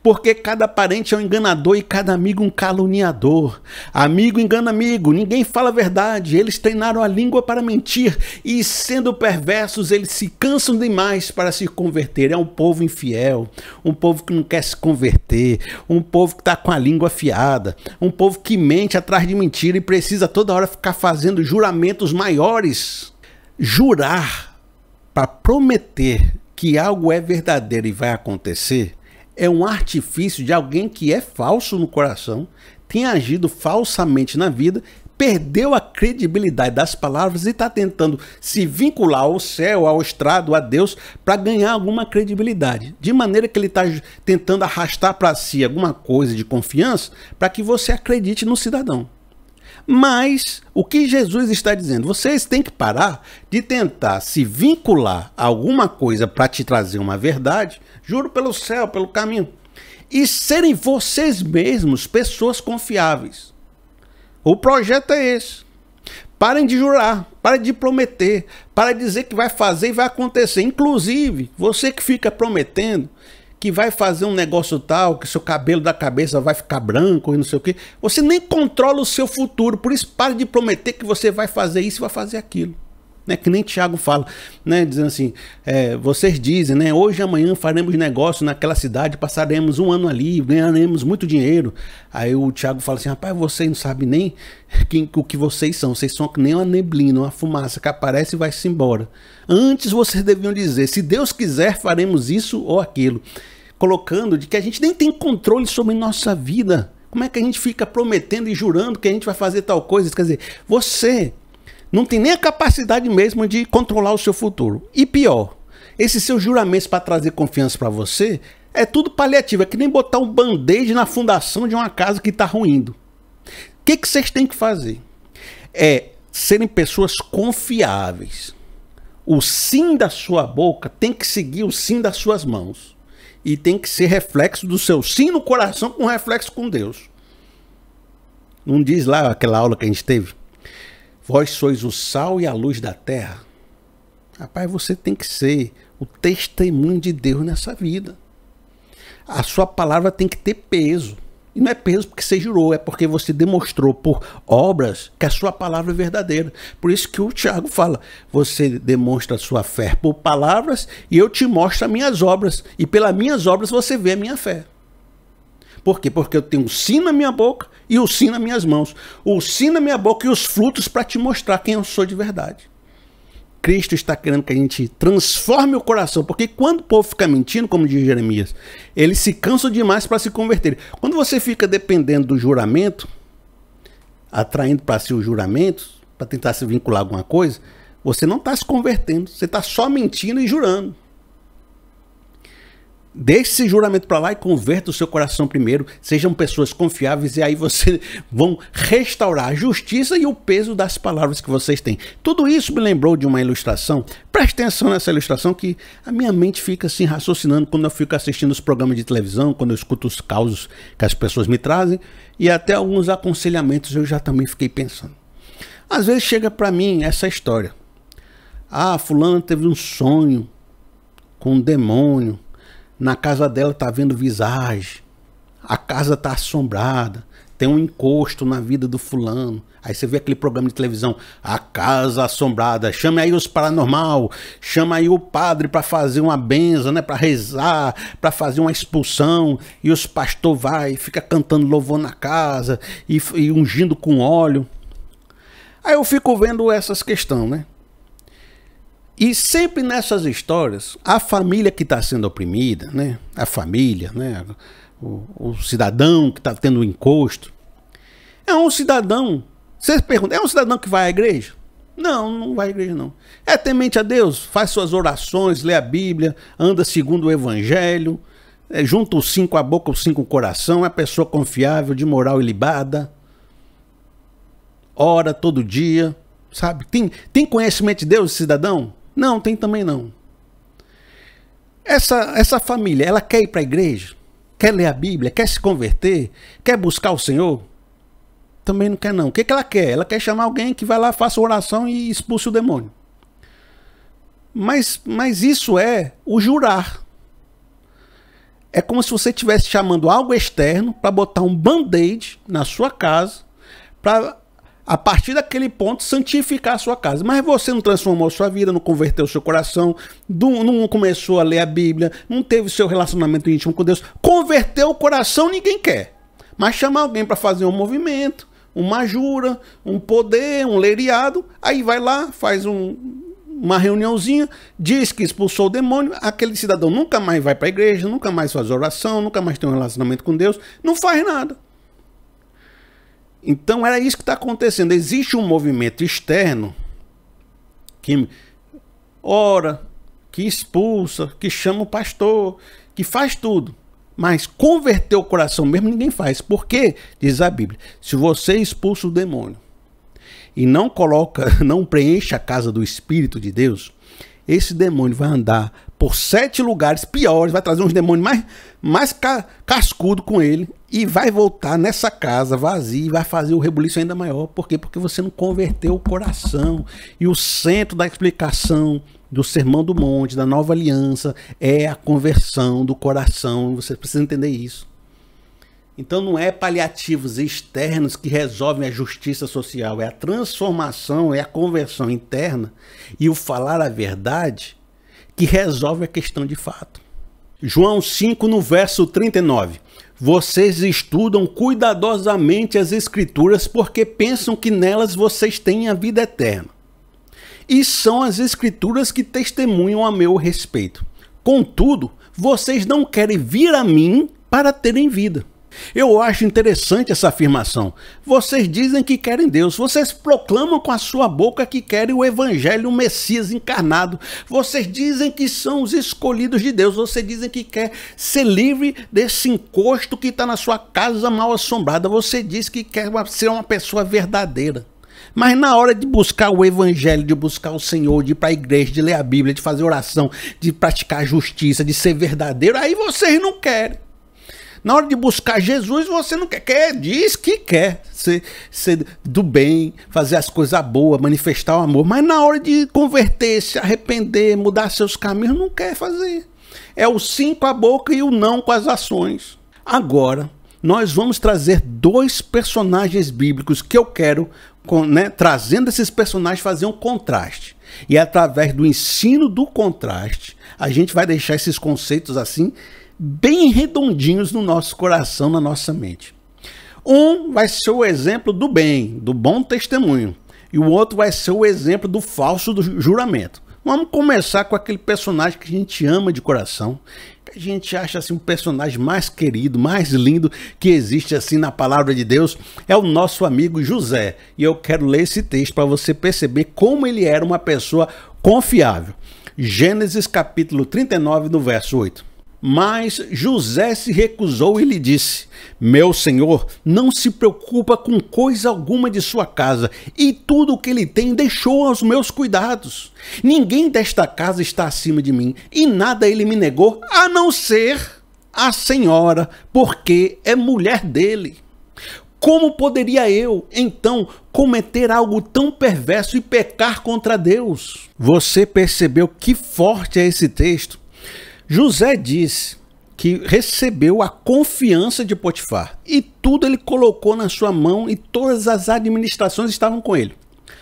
Porque cada parente é um enganador e cada amigo um caluniador. Amigo engana amigo, ninguém fala a verdade. Eles treinaram a língua para mentir e, sendo perversos, eles se cansam demais para se converter. É um povo infiel, um povo que não quer se converter, um povo que está com a língua afiada, um povo que mente atrás de mentira e precisa toda hora ficar fazendo juramentos maiores. Jurar para prometer que algo é verdadeiro e vai acontecer é um artifício de alguém que é falso no coração, tem agido falsamente na vida, perdeu a credibilidade das palavras e está tentando se vincular ao céu, ao estrado, a Deus, para ganhar alguma credibilidade. De maneira que ele está tentando arrastar para si alguma coisa de confiança para que você acredite no cidadão. Mas o que Jesus está dizendo? Vocês têm que parar de tentar se vincular a alguma coisa para te trazer uma verdade, juro pelo céu, pelo caminho, e serem vocês mesmos pessoas confiáveis. O projeto é esse. Parem de jurar, parem de prometer, parem de dizer que vai fazer e vai acontecer. Inclusive, você que fica prometendo que vai fazer um negócio tal, que seu cabelo da cabeça vai ficar branco e não sei o quê. Você nem controla o seu futuro, por isso pare de prometer que você vai fazer isso e vai fazer aquilo né? Que nem Tiago fala, né? Dizendo assim, é, vocês dizem, né? Hoje e amanhã faremos negócio naquela cidade, passaremos um ano ali, ganharemos muito dinheiro. Aí o Tiago fala assim, rapaz, vocês não sabem nem quem, o que vocês são. Vocês são que nem uma neblina, uma fumaça que aparece e vai-se embora. Antes vocês deviam dizer, se Deus quiser, faremos isso ou aquilo. Colocando de que a gente nem tem controle sobre nossa vida. Como é que a gente fica prometendo e jurando que a gente vai fazer tal coisa? Quer dizer, você não tem nem a capacidade mesmo de controlar o seu futuro. E pior, esses seus juramentos para trazer confiança para você é tudo paliativo, é que nem botar um band-aid na fundação de uma casa que está ruindo. O que, que vocês têm que fazer? É serem pessoas confiáveis. O sim da sua boca tem que seguir o sim das suas mãos. E tem que ser reflexo do seu sim no coração com reflexo com Deus. Não diz lá aquela aula que a gente teve? Vós sois o sal e a luz da terra. Rapaz, você tem que ser o testemunho de Deus nessa vida. A sua palavra tem que ter peso. E não é peso porque você jurou, é porque você demonstrou por obras que a sua palavra é verdadeira. Por isso que o Tiago fala: você demonstra a sua fé por palavras e eu te mostro as minhas obras. E pelas minhas obras você vê a minha fé. Por quê? Porque eu tenho o sim na minha boca e o sim nas minhas mãos. O sim na minha boca e os frutos para te mostrar quem eu sou de verdade. Cristo está querendo que a gente transforme o coração, porque quando o povo fica mentindo, como diz Jeremias, ele se cansa demais para se converter. Quando você fica dependendo do juramento, atraindo para si os juramentos, para tentar se vincular a alguma coisa, você não está se convertendo, você está só mentindo e jurando. Deixe esse juramento para lá e converta o seu coração primeiro. Sejam pessoas confiáveis e aí vocês <laughs> vão restaurar a justiça e o peso das palavras que vocês têm. Tudo isso me lembrou de uma ilustração. Preste atenção nessa ilustração que a minha mente fica assim raciocinando quando eu fico assistindo os programas de televisão, quando eu escuto os causos que as pessoas me trazem e até alguns aconselhamentos eu já também fiquei pensando. Às vezes chega para mim essa história. Ah, fulano teve um sonho com um demônio na casa dela tá vendo visagem. A casa tá assombrada. Tem um encosto na vida do fulano. Aí você vê aquele programa de televisão, a casa assombrada. Chama aí os paranormal, chama aí o padre para fazer uma benção, né, para rezar, para fazer uma expulsão, e os pastor vai, fica cantando louvor na casa e, e ungindo com óleo. Aí eu fico vendo essas questões, né? E sempre nessas histórias, a família que está sendo oprimida, né? a família, né? o, o cidadão que está tendo um encosto, é um cidadão. Você pergunta, é um cidadão que vai à igreja? Não, não vai à igreja, não. É temente a Deus, faz suas orações, lê a Bíblia, anda segundo o Evangelho, é, junta os cinco a boca, os cinco o coração, é pessoa confiável, de moral ilibada, ora todo dia, sabe? Tem, tem conhecimento de Deus, cidadão? Não, tem também não. Essa, essa família, ela quer ir para a igreja? Quer ler a Bíblia? Quer se converter? Quer buscar o Senhor? Também não quer não. O que, que ela quer? Ela quer chamar alguém que vai lá, faça oração e expulse o demônio. Mas, mas isso é o jurar. É como se você estivesse chamando algo externo para botar um band-aid na sua casa para a partir daquele ponto, santificar a sua casa. Mas você não transformou a sua vida, não converteu o seu coração, não começou a ler a Bíblia, não teve seu relacionamento íntimo com Deus. Converter o coração, ninguém quer. Mas chamar alguém para fazer um movimento, uma jura, um poder, um leiriado, aí vai lá, faz um, uma reuniãozinha, diz que expulsou o demônio, aquele cidadão nunca mais vai para a igreja, nunca mais faz oração, nunca mais tem um relacionamento com Deus, não faz nada. Então era isso que está acontecendo. Existe um movimento externo que ora, que expulsa, que chama o pastor, que faz tudo. Mas converter o coração mesmo ninguém faz. Porque, diz a Bíblia, se você expulsa o demônio e não coloca, <laughs> não preenche a casa do Espírito de Deus, esse demônio vai andar por sete lugares piores, vai trazer uns demônios mais, mais ca, cascudo com ele e vai voltar nessa casa vazia e vai fazer o rebuliço ainda maior. Por quê? Porque você não converteu o coração. E o centro da explicação do Sermão do Monte, da Nova Aliança, é a conversão do coração. Você precisa entender isso. Então não é paliativos externos que resolvem a justiça social, é a transformação, é a conversão interna e o falar a verdade que resolve a questão de fato. João 5, no verso 39. Vocês estudam cuidadosamente as Escrituras porque pensam que nelas vocês têm a vida eterna. E são as Escrituras que testemunham a meu respeito. Contudo, vocês não querem vir a mim para terem vida. Eu acho interessante essa afirmação. Vocês dizem que querem Deus, vocês proclamam com a sua boca que querem o Evangelho, o Messias encarnado. Vocês dizem que são os escolhidos de Deus, vocês dizem que quer ser livre desse encosto que está na sua casa mal assombrada. Você diz que quer ser uma pessoa verdadeira. Mas na hora de buscar o evangelho, de buscar o Senhor, de ir para a igreja, de ler a Bíblia, de fazer oração, de praticar justiça, de ser verdadeiro, aí vocês não querem. Na hora de buscar Jesus, você não quer, quer diz que quer ser, ser do bem, fazer as coisas boas, manifestar o amor. Mas na hora de converter, se arrepender, mudar seus caminhos, não quer fazer. É o sim com a boca e o não com as ações. Agora, nós vamos trazer dois personagens bíblicos que eu quero, né, trazendo esses personagens, fazer um contraste. E através do ensino do contraste, a gente vai deixar esses conceitos assim bem redondinhos no nosso coração, na nossa mente. Um vai ser o exemplo do bem, do bom testemunho, e o outro vai ser o exemplo do falso do juramento. Vamos começar com aquele personagem que a gente ama de coração, que a gente acha assim um personagem mais querido, mais lindo que existe assim na palavra de Deus, é o nosso amigo José. E eu quero ler esse texto para você perceber como ele era uma pessoa confiável. Gênesis capítulo 39, no verso 8. Mas José se recusou e lhe disse: Meu senhor, não se preocupa com coisa alguma de sua casa, e tudo o que ele tem deixou aos meus cuidados. Ninguém desta casa está acima de mim, e nada ele me negou, a não ser a senhora, porque é mulher dele. Como poderia eu, então, cometer algo tão perverso e pecar contra Deus? Você percebeu que forte é esse texto? José diz que recebeu a confiança de Potifar e tudo ele colocou na sua mão e todas as administrações estavam com ele.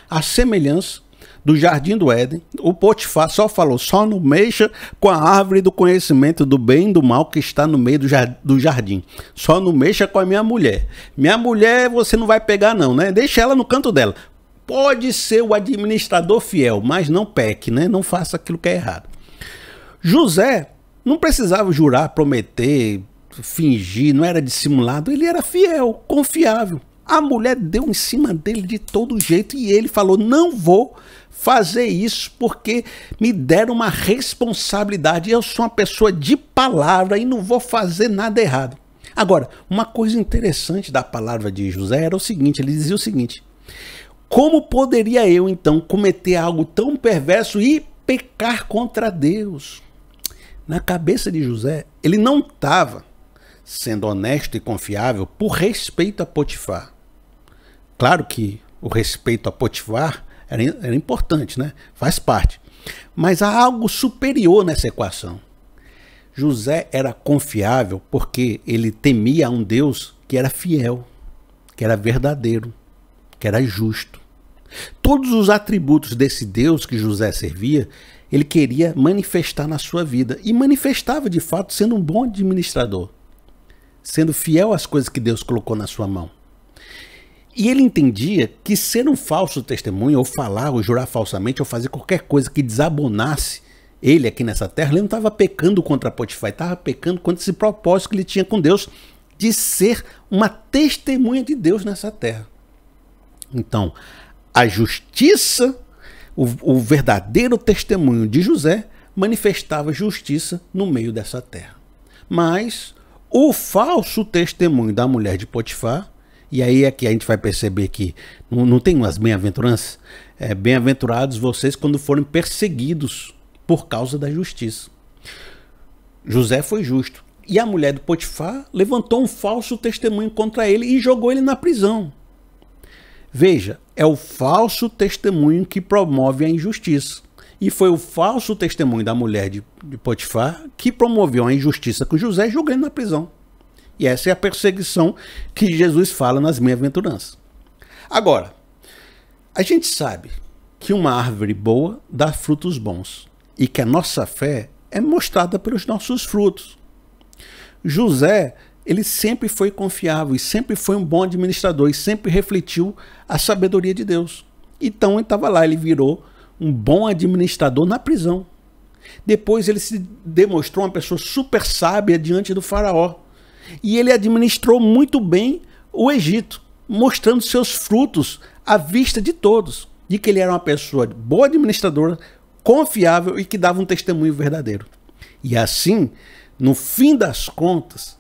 A semelhança do jardim do Éden, o Potifar só falou: só não mexa com a árvore do conhecimento do bem e do mal que está no meio do jardim. Só não mexa com a minha mulher. Minha mulher você não vai pegar, não, né? Deixa ela no canto dela. Pode ser o administrador fiel, mas não peque, né? Não faça aquilo que é errado. José não precisava jurar, prometer, fingir, não era dissimulado. Ele era fiel, confiável. A mulher deu em cima dele de todo jeito e ele falou: Não vou fazer isso porque me deram uma responsabilidade. Eu sou uma pessoa de palavra e não vou fazer nada errado. Agora, uma coisa interessante da palavra de José era o seguinte: ele dizia o seguinte: Como poderia eu então cometer algo tão perverso e pecar contra Deus? Na cabeça de José, ele não estava sendo honesto e confiável por respeito a Potifar. Claro que o respeito a Potifar era, era importante, né? Faz parte. Mas há algo superior nessa equação. José era confiável porque ele temia um Deus que era fiel, que era verdadeiro, que era justo. Todos os atributos desse Deus que José servia ele queria manifestar na sua vida e manifestava de fato sendo um bom administrador, sendo fiel às coisas que Deus colocou na sua mão. E ele entendia que ser um falso testemunho, ou falar, ou jurar falsamente, ou fazer qualquer coisa que desabonasse ele aqui nessa terra, ele não estava pecando contra Potifar, estava pecando contra esse propósito que ele tinha com Deus de ser uma testemunha de Deus nessa terra. Então, a justiça o, o verdadeiro testemunho de José manifestava justiça no meio dessa terra. Mas o falso testemunho da mulher de Potifar, e aí é que a gente vai perceber que não, não tem umas bem-aventuranças? É, bem-aventurados vocês quando forem perseguidos por causa da justiça. José foi justo. E a mulher do Potifar levantou um falso testemunho contra ele e jogou ele na prisão. Veja, é o falso testemunho que promove a injustiça. E foi o falso testemunho da mulher de, de Potifar que promoveu a injustiça com José, julgando na prisão. E essa é a perseguição que Jesus fala nas bem-aventuranças. Agora, a gente sabe que uma árvore boa dá frutos bons e que a nossa fé é mostrada pelos nossos frutos. José ele sempre foi confiável e sempre foi um bom administrador e sempre refletiu a sabedoria de Deus. Então ele estava lá, ele virou um bom administrador na prisão. Depois ele se demonstrou uma pessoa super sábia diante do faraó. E ele administrou muito bem o Egito, mostrando seus frutos à vista de todos, de que ele era uma pessoa boa administradora, confiável e que dava um testemunho verdadeiro. E assim, no fim das contas,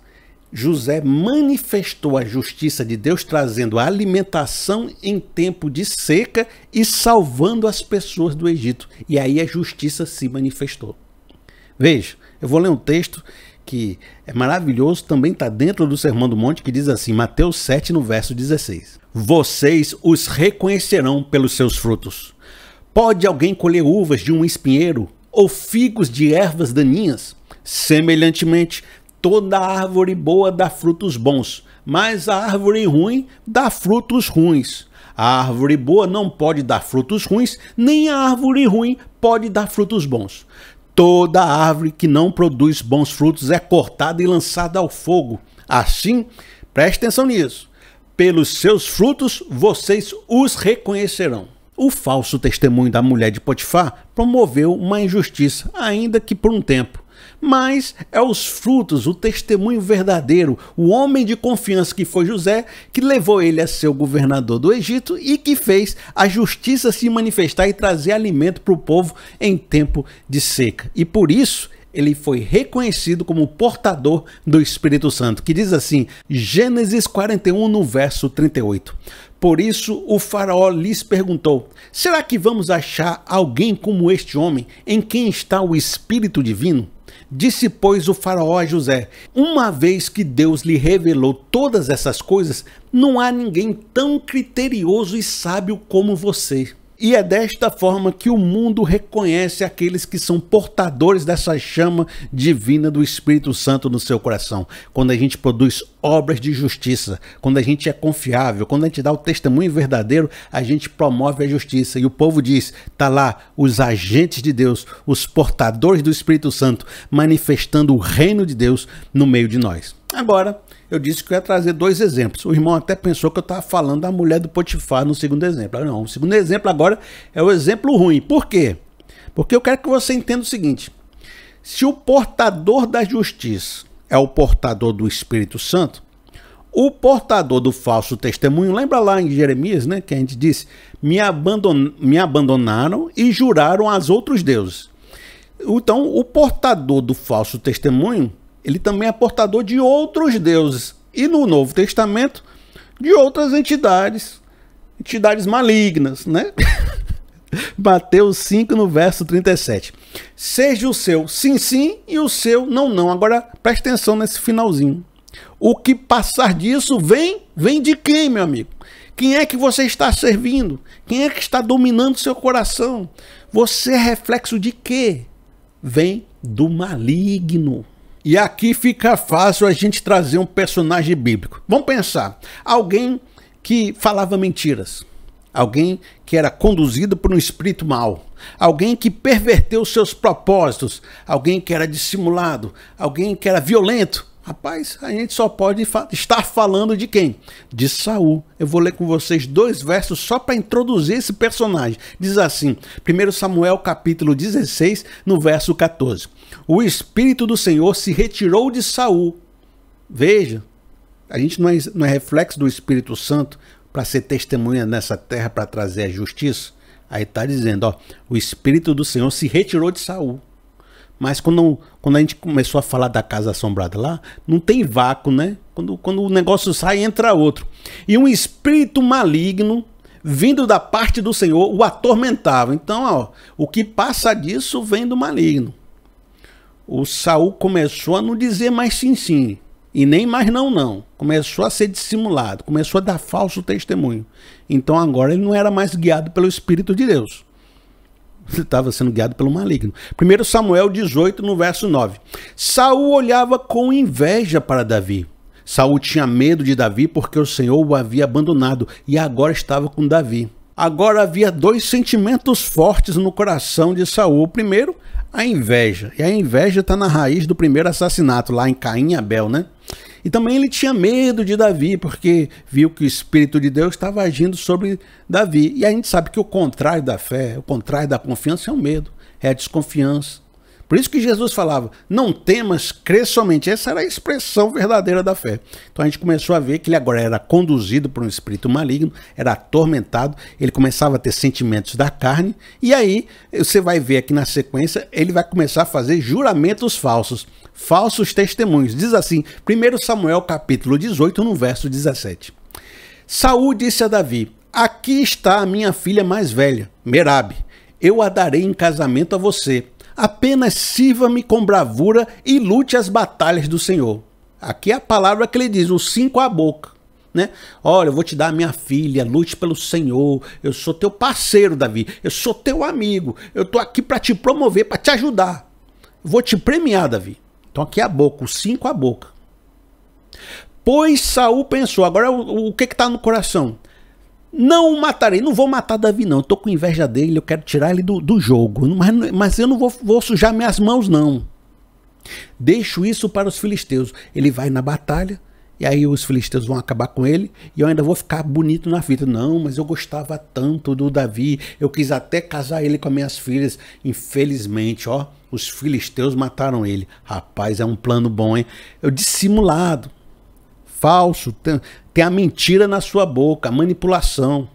José manifestou a justiça de Deus trazendo alimentação em tempo de seca e salvando as pessoas do Egito. E aí a justiça se manifestou. Veja, eu vou ler um texto que é maravilhoso, também está dentro do Sermão do Monte, que diz assim, Mateus 7, no verso 16: Vocês os reconhecerão pelos seus frutos. Pode alguém colher uvas de um espinheiro ou figos de ervas daninhas? Semelhantemente, toda árvore boa dá frutos bons, mas a árvore ruim dá frutos ruins. A árvore boa não pode dar frutos ruins, nem a árvore ruim pode dar frutos bons. Toda árvore que não produz bons frutos é cortada e lançada ao fogo. Assim, preste atenção nisso. Pelos seus frutos vocês os reconhecerão. O falso testemunho da mulher de Potifar promoveu uma injustiça, ainda que por um tempo mas é os frutos, o testemunho verdadeiro, o homem de confiança que foi José, que levou ele a ser o governador do Egito e que fez a justiça se manifestar e trazer alimento para o povo em tempo de seca. E por isso ele foi reconhecido como portador do Espírito Santo, que diz assim, Gênesis 41, no verso 38. Por isso o faraó lhes perguntou: Será que vamos achar alguém como este homem, em quem está o Espírito Divino? Disse, pois, o faraó a José: Uma vez que Deus lhe revelou todas essas coisas, não há ninguém tão criterioso e sábio como você. E é desta forma que o mundo reconhece aqueles que são portadores dessa chama divina do Espírito Santo no seu coração. Quando a gente produz obras de justiça, quando a gente é confiável, quando a gente dá o testemunho verdadeiro, a gente promove a justiça. E o povo diz: tá lá os agentes de Deus, os portadores do Espírito Santo, manifestando o reino de Deus no meio de nós. Agora, eu disse que eu ia trazer dois exemplos. O irmão até pensou que eu estava falando da mulher do Potifar no segundo exemplo. Não, o segundo exemplo agora é o exemplo ruim. Por quê? Porque eu quero que você entenda o seguinte: se o portador da justiça é o portador do Espírito Santo, o portador do falso testemunho, lembra lá em Jeremias, né, que a gente disse: me, abandon me abandonaram e juraram aos outros deuses. Então, o portador do falso testemunho ele também é portador de outros deuses. E no Novo Testamento, de outras entidades, entidades malignas, né? <laughs> Mateus 5, no verso 37. Seja o seu sim, sim e o seu não, não. Agora preste atenção nesse finalzinho. O que passar disso vem, vem de quem, meu amigo? Quem é que você está servindo? Quem é que está dominando seu coração? Você é reflexo de quê? Vem do maligno. E aqui fica fácil a gente trazer um personagem bíblico. Vamos pensar, alguém que falava mentiras, alguém que era conduzido por um espírito mau, alguém que perverteu seus propósitos, alguém que era dissimulado, alguém que era violento, Rapaz, a gente só pode fa estar falando de quem? De Saul. Eu vou ler com vocês dois versos só para introduzir esse personagem. Diz assim: 1 Samuel capítulo 16, no verso 14. O espírito do Senhor se retirou de Saul. Veja, a gente não é, não é reflexo do Espírito Santo para ser testemunha nessa terra para trazer a justiça. Aí está dizendo, ó, o espírito do Senhor se retirou de Saul. Mas quando, quando a gente começou a falar da Casa Assombrada lá, não tem vácuo, né? Quando, quando o negócio sai, entra outro. E um espírito maligno, vindo da parte do Senhor, o atormentava. Então, ó, o que passa disso vem do maligno. O Saul começou a não dizer mais sim, sim. E nem mais não, não. Começou a ser dissimulado, começou a dar falso testemunho. Então agora ele não era mais guiado pelo Espírito de Deus. Ele estava sendo guiado pelo maligno. 1 Samuel 18, no verso 9. Saul olhava com inveja para Davi. Saul tinha medo de Davi porque o Senhor o havia abandonado e agora estava com Davi. Agora havia dois sentimentos fortes no coração de Saul. O primeiro, a inveja. E a inveja está na raiz do primeiro assassinato, lá em Caim e Abel, né? E também ele tinha medo de Davi, porque viu que o Espírito de Deus estava agindo sobre Davi. E a gente sabe que o contrário da fé, o contrário da confiança é o medo, é a desconfiança. Por isso que Jesus falava: não temas, crê somente. Essa era a expressão verdadeira da fé. Então a gente começou a ver que ele agora era conduzido por um espírito maligno, era atormentado, ele começava a ter sentimentos da carne, e aí você vai ver aqui na sequência, ele vai começar a fazer juramentos falsos, falsos testemunhos. Diz assim, 1 Samuel capítulo 18, no verso 17. Saúl disse a Davi: Aqui está a minha filha mais velha, Merabe. Eu a darei em casamento a você apenas sirva-me com bravura e lute as batalhas do Senhor. Aqui é a palavra que ele diz, o cinco à boca. Né? Olha, eu vou te dar a minha filha, lute pelo Senhor. Eu sou teu parceiro, Davi. Eu sou teu amigo. Eu estou aqui para te promover, para te ajudar. Vou te premiar, Davi. Então aqui é a boca, o cinco à boca. Pois Saul pensou, agora o, o que está no coração? Não matarei, não vou matar Davi, não. Eu tô com inveja dele, eu quero tirar ele do, do jogo. Mas, mas eu não vou, vou sujar minhas mãos, não. Deixo isso para os filisteus. Ele vai na batalha, e aí os filisteus vão acabar com ele, e eu ainda vou ficar bonito na vida. Não, mas eu gostava tanto do Davi, eu quis até casar ele com as minhas filhas. Infelizmente, ó, os filisteus mataram ele. Rapaz, é um plano bom, hein? Eu dissimulado, falso, tem a mentira na sua boca, a manipulação.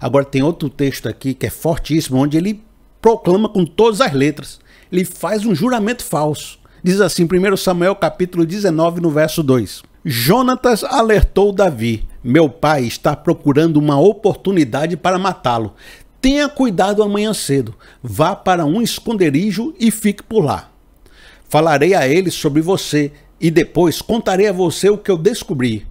Agora tem outro texto aqui que é fortíssimo, onde ele proclama com todas as letras. Ele faz um juramento falso. Diz assim, 1 Samuel capítulo 19, no verso 2. Jonatas alertou Davi: Meu pai está procurando uma oportunidade para matá-lo. Tenha cuidado amanhã cedo. Vá para um esconderijo e fique por lá. Falarei a ele sobre você e depois contarei a você o que eu descobri.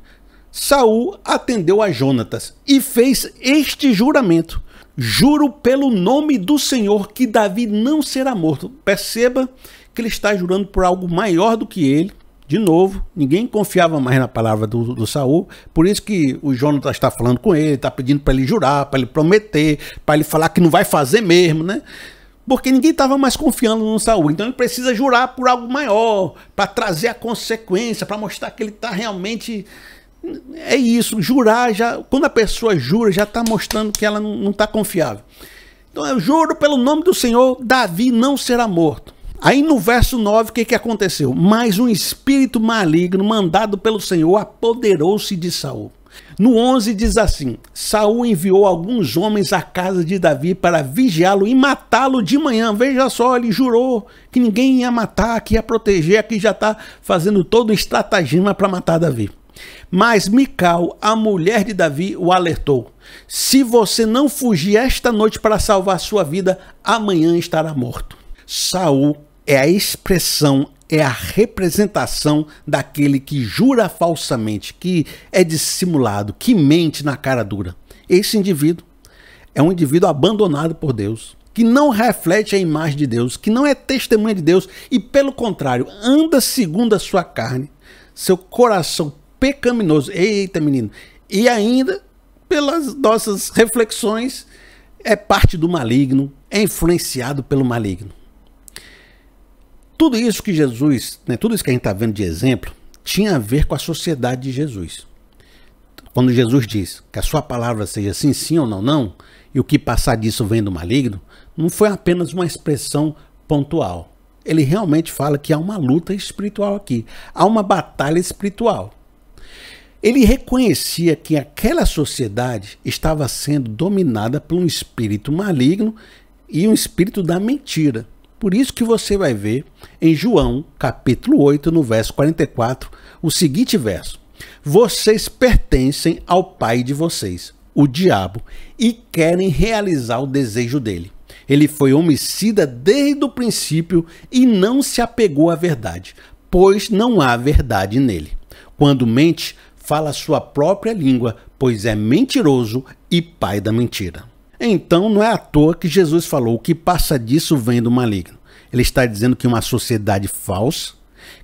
Saul atendeu a Jonatas e fez este juramento: Juro pelo nome do Senhor que Davi não será morto. Perceba que ele está jurando por algo maior do que ele. De novo, ninguém confiava mais na palavra do, do Saul, por isso que o Jonatas está falando com ele, está pedindo para ele jurar, para ele prometer, para ele falar que não vai fazer mesmo, né? Porque ninguém estava mais confiando no Saul. Então ele precisa jurar por algo maior, para trazer a consequência, para mostrar que ele está realmente é isso, jurar já. Quando a pessoa jura, já está mostrando que ela não está confiável. Então eu juro pelo nome do Senhor, Davi não será morto. Aí no verso 9, o que, que aconteceu? Mas um espírito maligno mandado pelo Senhor apoderou-se de Saul. No 11 diz assim: Saul enviou alguns homens à casa de Davi para vigiá-lo e matá-lo de manhã. Veja só, ele jurou que ninguém ia matar, que ia proteger, aqui já está fazendo todo o estratagema para matar Davi. Mas Mical, a mulher de Davi, o alertou: Se você não fugir esta noite para salvar sua vida, amanhã estará morto. Saul é a expressão, é a representação daquele que jura falsamente, que é dissimulado, que mente na cara dura. Esse indivíduo é um indivíduo abandonado por Deus, que não reflete a imagem de Deus, que não é testemunha de Deus e, pelo contrário, anda segundo a sua carne. Seu coração pecaminoso. Eita, menino. E ainda, pelas nossas reflexões, é parte do maligno, é influenciado pelo maligno. Tudo isso que Jesus, né, tudo isso que a gente está vendo de exemplo, tinha a ver com a sociedade de Jesus. Quando Jesus diz que a sua palavra seja sim, sim ou não, não, e o que passar disso vem do maligno, não foi apenas uma expressão pontual. Ele realmente fala que há uma luta espiritual aqui, há uma batalha espiritual. Ele reconhecia que aquela sociedade estava sendo dominada por um espírito maligno e um espírito da mentira. Por isso que você vai ver em João, capítulo 8, no verso 44, o seguinte verso: Vocês pertencem ao pai de vocês, o diabo, e querem realizar o desejo dele. Ele foi homicida desde o princípio e não se apegou à verdade, pois não há verdade nele. Quando mente, fala sua própria língua, pois é mentiroso e pai da mentira. Então não é à toa que Jesus falou que passa disso vem do maligno. Ele está dizendo que uma sociedade falsa,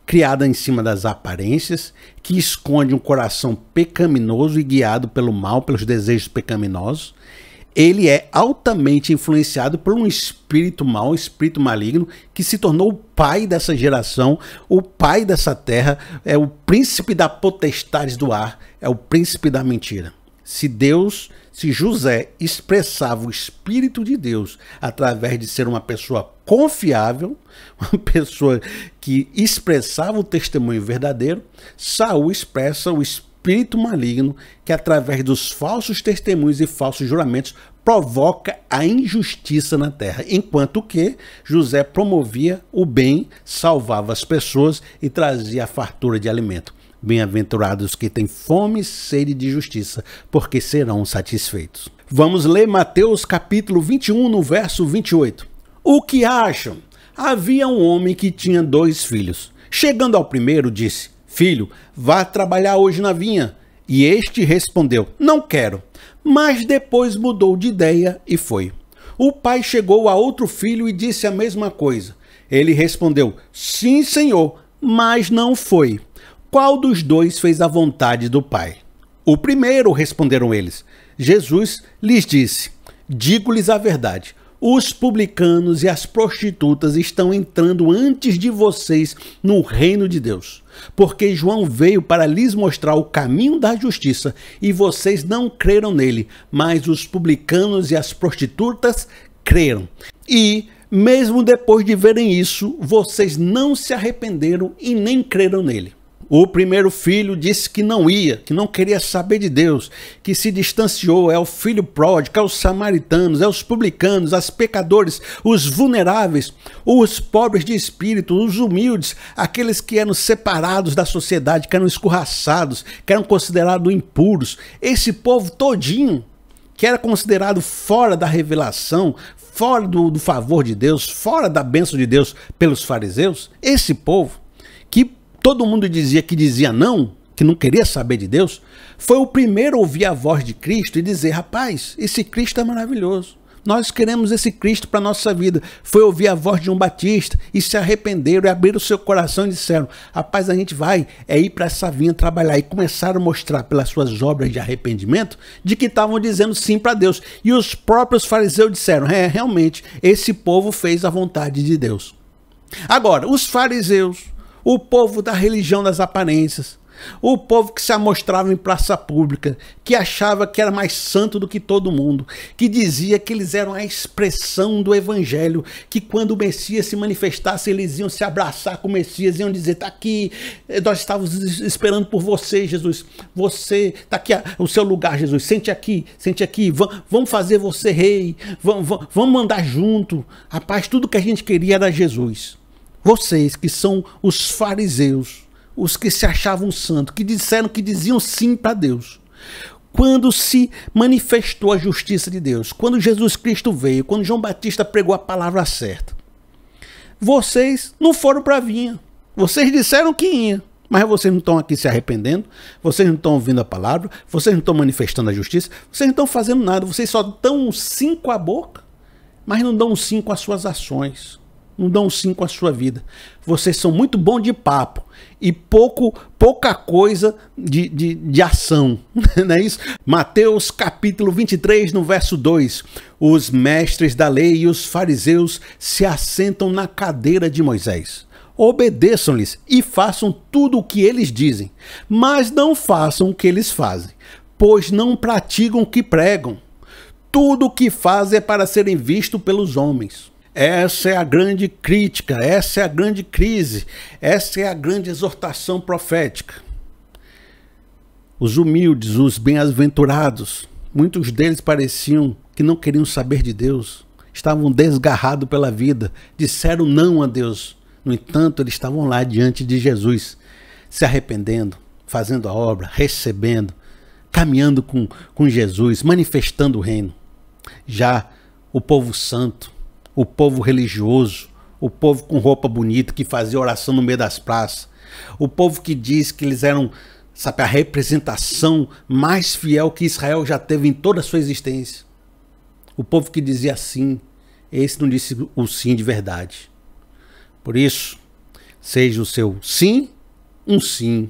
criada em cima das aparências, que esconde um coração pecaminoso e guiado pelo mal, pelos desejos pecaminosos, ele é altamente influenciado por um espírito mau, um espírito maligno, que se tornou o pai dessa geração, o pai dessa terra, é o príncipe da potestade do ar, é o príncipe da mentira. Se Deus, se José expressava o espírito de Deus através de ser uma pessoa confiável, <laughs> uma pessoa que expressava o testemunho verdadeiro, Saul expressa o espírito espírito maligno que, através dos falsos testemunhos e falsos juramentos, provoca a injustiça na terra, enquanto que José promovia o bem, salvava as pessoas e trazia a fartura de alimento. Bem-aventurados que têm fome e sede de justiça, porque serão satisfeitos. Vamos ler Mateus capítulo 21, no verso 28. O que acham? Havia um homem que tinha dois filhos. Chegando ao primeiro, disse: Filho, vá trabalhar hoje na vinha. E este respondeu: Não quero. Mas depois mudou de ideia e foi. O pai chegou a outro filho e disse a mesma coisa. Ele respondeu: Sim, senhor, mas não foi. Qual dos dois fez a vontade do pai? O primeiro, responderam eles. Jesus lhes disse: Digo-lhes a verdade. Os publicanos e as prostitutas estão entrando antes de vocês no reino de Deus, porque João veio para lhes mostrar o caminho da justiça e vocês não creram nele, mas os publicanos e as prostitutas creram. E, mesmo depois de verem isso, vocês não se arrependeram e nem creram nele. O primeiro filho disse que não ia, que não queria saber de Deus, que se distanciou, é o filho pródigo, é os samaritanos, é os publicanos, as pecadores, os vulneráveis, os pobres de espírito, os humildes, aqueles que eram separados da sociedade, que eram escorraçados, que eram considerados impuros. Esse povo todinho, que era considerado fora da revelação, fora do, do favor de Deus, fora da bênção de Deus pelos fariseus, esse povo todo mundo dizia que dizia não, que não queria saber de Deus, foi o primeiro a ouvir a voz de Cristo e dizer: rapaz, esse Cristo é maravilhoso. Nós queremos esse Cristo para a nossa vida. Foi ouvir a voz de um batista e se arrependeram e abriram o seu coração e disseram: Rapaz, a gente vai é ir para essa vinha trabalhar. E começaram a mostrar pelas suas obras de arrependimento de que estavam dizendo sim para Deus. E os próprios fariseus disseram: É, realmente, esse povo fez a vontade de Deus. Agora, os fariseus, o povo da religião das aparências, o povo que se amostrava em praça pública, que achava que era mais santo do que todo mundo, que dizia que eles eram a expressão do evangelho, que quando o Messias se manifestasse, eles iam se abraçar com o Messias, iam dizer: "Tá aqui, eh, nós estávamos esperando por você, Jesus. Você tá aqui o seu lugar, Jesus. Sente aqui, sente aqui. Vamos fazer você rei. Vamos vamos mandar junto. Rapaz, tudo que a gente queria era Jesus." Vocês que são os fariseus, os que se achavam santos, que disseram que diziam sim para Deus. Quando se manifestou a justiça de Deus, quando Jesus Cristo veio, quando João Batista pregou a palavra certa, vocês não foram para a vinha. Vocês disseram que ia, mas vocês não estão aqui se arrependendo, vocês não estão ouvindo a palavra, vocês não estão manifestando a justiça, vocês não estão fazendo nada, vocês só dão um cinco à boca, mas não dão um cinco às suas ações não dão cinco à sua vida. Vocês são muito bom de papo e pouco pouca coisa de, de, de ação, <laughs> não é isso? Mateus capítulo 23, no verso 2. Os mestres da lei e os fariseus se assentam na cadeira de Moisés. Obedeçam-lhes e façam tudo o que eles dizem, mas não façam o que eles fazem, pois não praticam o que pregam. Tudo o que fazem é para serem vistos pelos homens. Essa é a grande crítica, essa é a grande crise, essa é a grande exortação profética. Os humildes, os bem-aventurados, muitos deles pareciam que não queriam saber de Deus, estavam desgarrados pela vida, disseram não a Deus. No entanto, eles estavam lá diante de Jesus, se arrependendo, fazendo a obra, recebendo, caminhando com, com Jesus, manifestando o reino. Já o povo santo, o povo religioso, o povo com roupa bonita que fazia oração no meio das praças, o povo que diz que eles eram, sabe, a representação mais fiel que Israel já teve em toda a sua existência. O povo que dizia sim, esse não disse o sim de verdade. Por isso, seja o seu sim um sim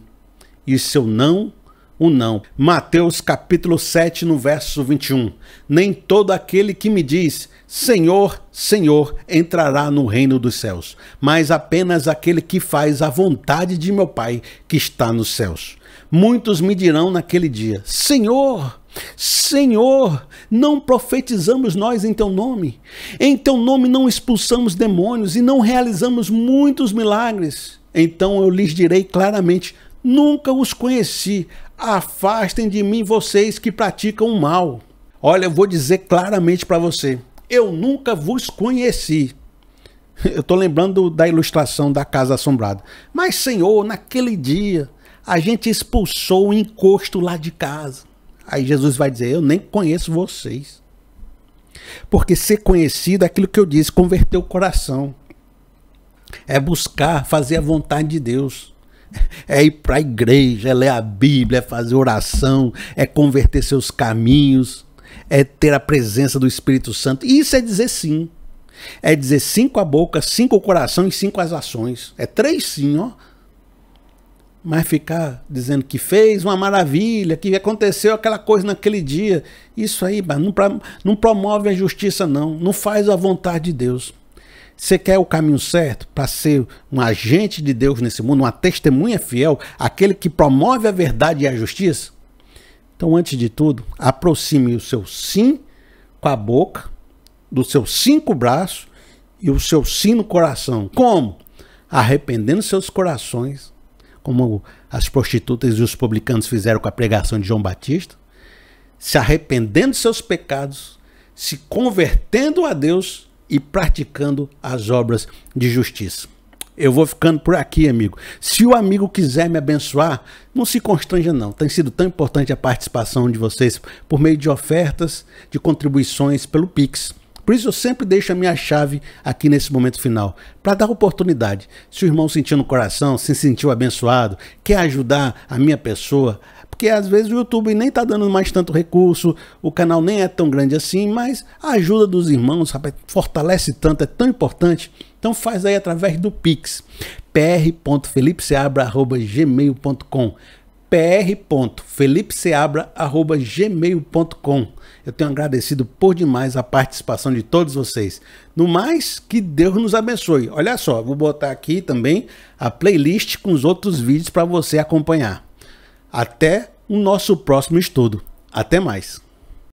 e o seu não um não. Mateus capítulo 7, no verso 21. Nem todo aquele que me diz Senhor, Senhor, entrará no reino dos céus, mas apenas aquele que faz a vontade de meu Pai que está nos céus. Muitos me dirão naquele dia: Senhor, Senhor, não profetizamos nós em teu nome? Em teu nome não expulsamos demônios e não realizamos muitos milagres? Então eu lhes direi claramente: nunca os conheci. Afastem de mim vocês que praticam o mal. Olha, eu vou dizer claramente para você: eu nunca vos conheci. Eu estou lembrando da ilustração da Casa Assombrada. Mas, Senhor, naquele dia a gente expulsou o encosto lá de casa. Aí Jesus vai dizer: Eu nem conheço vocês. Porque ser conhecido é aquilo que eu disse, converter o coração. É buscar fazer a vontade de Deus. É ir para a igreja, é ler a Bíblia, é fazer oração, é converter seus caminhos é ter a presença do Espírito Santo. E isso é dizer sim. É dizer sim com a boca, sim com o coração e sim com as ações. É três sim, ó. Mas ficar dizendo que fez uma maravilha, que aconteceu aquela coisa naquele dia, isso aí não, não promove a justiça, não. Não faz a vontade de Deus. Você quer o caminho certo para ser um agente de Deus nesse mundo, uma testemunha fiel, aquele que promove a verdade e a justiça? Então, antes de tudo, aproxime o seu sim com a boca, do seu sim com o braço e o seu sim no coração. Como? Arrependendo seus corações, como as prostitutas e os publicanos fizeram com a pregação de João Batista, se arrependendo seus pecados, se convertendo a Deus e praticando as obras de justiça. Eu vou ficando por aqui, amigo. Se o amigo quiser me abençoar, não se constranja não. Tem sido tão importante a participação de vocês por meio de ofertas, de contribuições pelo Pix. Por isso eu sempre deixo a minha chave aqui nesse momento final, para dar oportunidade. Se o irmão sentiu no coração, se sentiu abençoado, quer ajudar a minha pessoa, porque às vezes o YouTube nem está dando mais tanto recurso, o canal nem é tão grande assim, mas a ajuda dos irmãos, rapaz, fortalece tanto, é tão importante. Então faz aí através do Pix, pr.felipeseabra.gmail.com pr.felipeseabra.gmail.com Eu tenho agradecido por demais a participação de todos vocês. No mais, que Deus nos abençoe. Olha só, vou botar aqui também a playlist com os outros vídeos para você acompanhar. Até o nosso próximo estudo. Até mais!